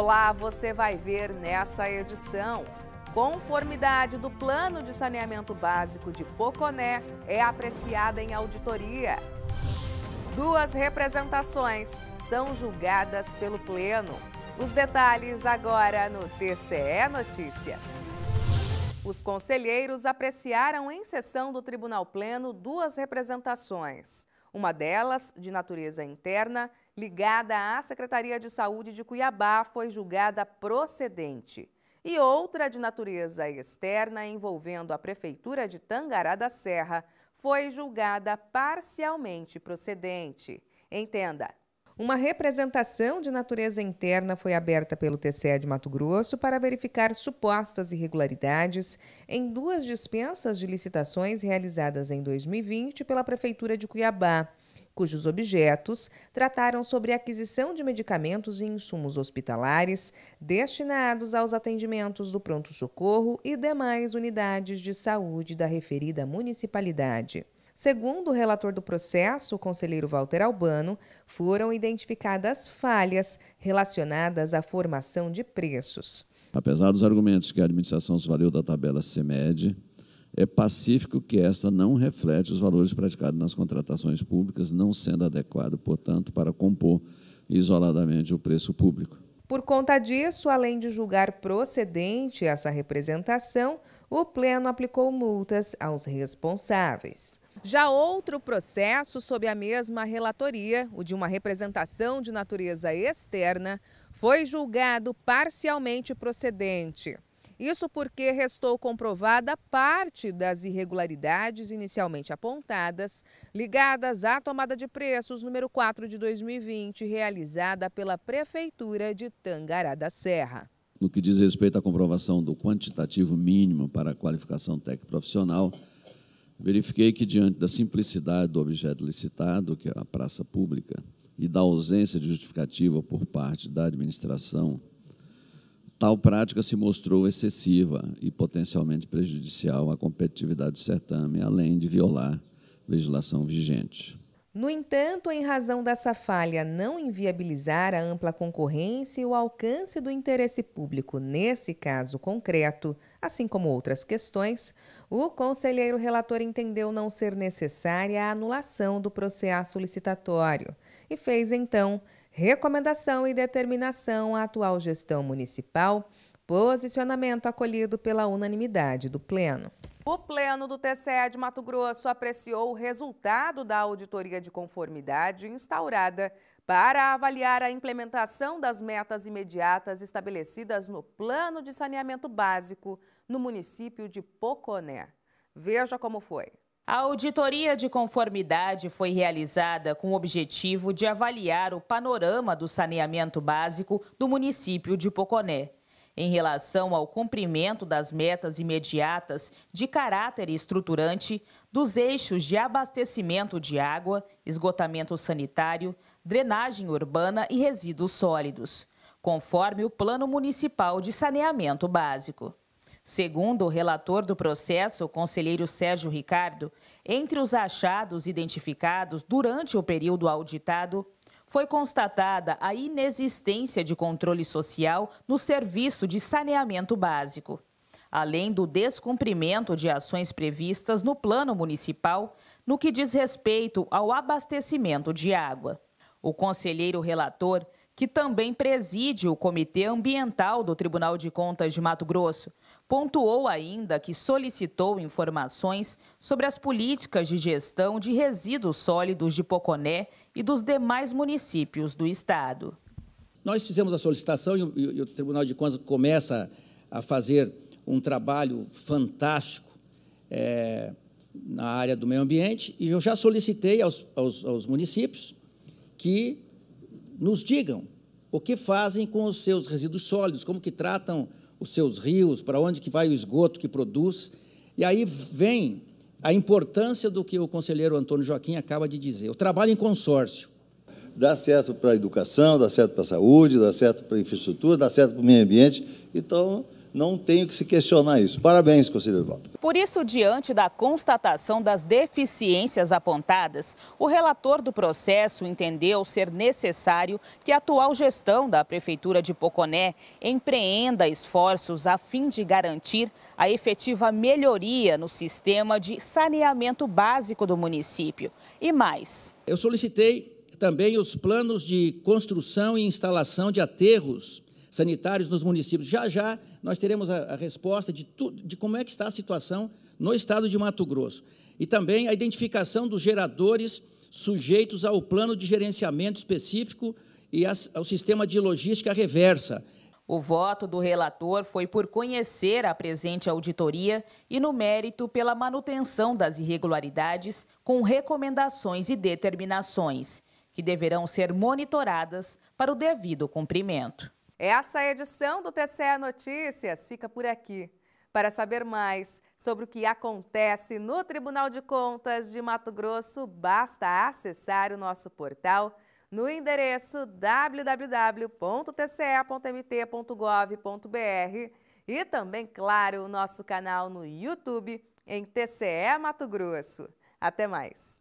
Olá, você vai ver nessa edição. Conformidade do Plano de Saneamento Básico de Poconé é apreciada em auditoria. Duas representações são julgadas pelo Pleno. Os detalhes agora no TCE Notícias. Os conselheiros apreciaram em sessão do Tribunal Pleno duas representações. Uma delas, de natureza interna, ligada à Secretaria de Saúde de Cuiabá, foi julgada procedente. E outra, de natureza externa, envolvendo a Prefeitura de Tangará da Serra, foi julgada parcialmente procedente. Entenda, uma representação de natureza interna foi aberta pelo TCE de Mato Grosso para verificar supostas irregularidades em duas dispensas de licitações realizadas em 2020 pela Prefeitura de Cuiabá, cujos objetos trataram sobre aquisição de medicamentos e insumos hospitalares destinados aos atendimentos do pronto-socorro e demais unidades de saúde da referida municipalidade. Segundo o relator do processo, o conselheiro Walter Albano, foram identificadas falhas relacionadas à formação de preços. Apesar dos argumentos que a administração se valeu da tabela CEMED, é pacífico que esta não reflete os valores praticados nas contratações públicas, não sendo adequada, portanto, para compor isoladamente o preço público. Por conta disso, além de julgar procedente essa representação, o Pleno aplicou multas aos responsáveis. Já outro processo sob a mesma relatoria, o de uma representação de natureza externa, foi julgado parcialmente procedente. Isso porque restou comprovada parte das irregularidades inicialmente apontadas, ligadas à tomada de preços número 4 de 2020, realizada pela Prefeitura de Tangará da Serra. No que diz respeito à comprovação do quantitativo mínimo para a qualificação técnica profissional verifiquei que, diante da simplicidade do objeto licitado, que é a praça pública, e da ausência de justificativa por parte da administração, tal prática se mostrou excessiva e potencialmente prejudicial à competitividade do certame, além de violar legislação vigente. No entanto, em razão dessa falha não inviabilizar a ampla concorrência e o alcance do interesse público nesse caso concreto, assim como outras questões, o conselheiro relator entendeu não ser necessária a anulação do processo licitatório e fez então recomendação e determinação à atual gestão municipal, posicionamento acolhido pela unanimidade do Pleno. O Pleno do TCE de Mato Grosso apreciou o resultado da auditoria de conformidade instaurada para avaliar a implementação das metas imediatas estabelecidas no Plano de Saneamento Básico no município de Poconé. Veja como foi. A auditoria de conformidade foi realizada com o objetivo de avaliar o panorama do saneamento básico do município de Poconé em relação ao cumprimento das metas imediatas de caráter estruturante dos eixos de abastecimento de água, esgotamento sanitário, drenagem urbana e resíduos sólidos, conforme o Plano Municipal de Saneamento Básico. Segundo o relator do processo, o conselheiro Sérgio Ricardo, entre os achados identificados durante o período auditado, foi constatada a inexistência de controle social no serviço de saneamento básico. Além do descumprimento de ações previstas no plano municipal no que diz respeito ao abastecimento de água. O conselheiro relator, que também preside o Comitê Ambiental do Tribunal de Contas de Mato Grosso, Pontuou ainda que solicitou informações sobre as políticas de gestão de resíduos sólidos de Poconé e dos demais municípios do estado. Nós fizemos a solicitação e o, e o Tribunal de Contas começa a fazer um trabalho fantástico é, na área do meio ambiente e eu já solicitei aos, aos, aos municípios que nos digam o que fazem com os seus resíduos sólidos, como que tratam os seus rios, para onde que vai o esgoto que produz. E aí vem a importância do que o conselheiro Antônio Joaquim acaba de dizer. O trabalho em consórcio. Dá certo para a educação, dá certo para a saúde, dá certo para a infraestrutura, dá certo para o meio ambiente. Então, não tenho que se questionar isso. Parabéns, conselheiro Valdo. Por isso, diante da constatação das deficiências apontadas, o relator do processo entendeu ser necessário que a atual gestão da Prefeitura de Poconé empreenda esforços a fim de garantir a efetiva melhoria no sistema de saneamento básico do município. E mais. Eu solicitei também os planos de construção e instalação de aterros sanitários nos municípios. Já já nós teremos a, a resposta de, tu, de como é que está a situação no estado de Mato Grosso. E também a identificação dos geradores sujeitos ao plano de gerenciamento específico e as, ao sistema de logística reversa. O voto do relator foi por conhecer a presente auditoria e no mérito pela manutenção das irregularidades com recomendações e determinações, que deverão ser monitoradas para o devido cumprimento. Essa edição do TCE Notícias fica por aqui. Para saber mais sobre o que acontece no Tribunal de Contas de Mato Grosso, basta acessar o nosso portal no endereço www.tce.mt.gov.br e também, claro, o nosso canal no YouTube em TCE Mato Grosso. Até mais!